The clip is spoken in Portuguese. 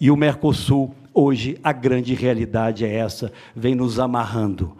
E o Mercosul, hoje, a grande realidade é essa, vem nos amarrando.